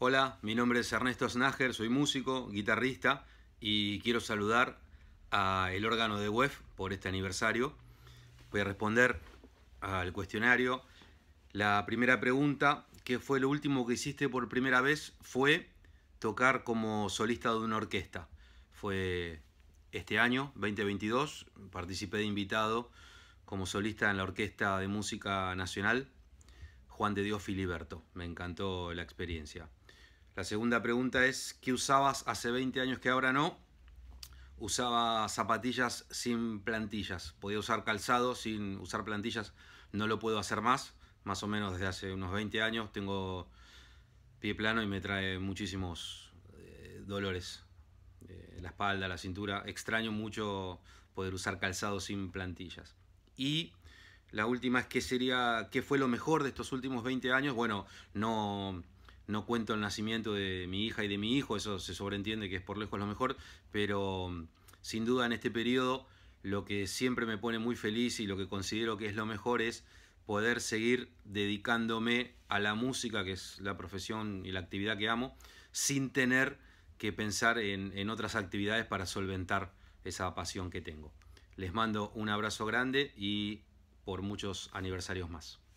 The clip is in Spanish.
Hola, mi nombre es Ernesto Snager, soy músico, guitarrista y quiero saludar a el órgano de WEF por este aniversario. Voy a responder al cuestionario. La primera pregunta, ¿qué fue lo último que hiciste por primera vez, fue tocar como solista de una orquesta. Fue este año, 2022, participé de invitado como solista en la Orquesta de Música Nacional Juan de Dios Filiberto. Me encantó la experiencia. La segunda pregunta es, ¿qué usabas hace 20 años que ahora no? Usaba zapatillas sin plantillas. Podía usar calzado sin usar plantillas. No lo puedo hacer más. Más o menos desde hace unos 20 años tengo pie plano y me trae muchísimos eh, dolores. Eh, la espalda, la cintura. Extraño mucho poder usar calzado sin plantillas. Y la última es, ¿qué, sería, ¿qué fue lo mejor de estos últimos 20 años? Bueno, no no cuento el nacimiento de mi hija y de mi hijo, eso se sobreentiende que es por lejos lo mejor, pero mm, sin duda en este periodo lo que siempre me pone muy feliz y lo que considero que es lo mejor es poder seguir dedicándome a la música, que es la profesión y la actividad que amo, sin tener que pensar en, en otras actividades para solventar esa pasión que tengo. Les mando un abrazo grande y por muchos aniversarios más.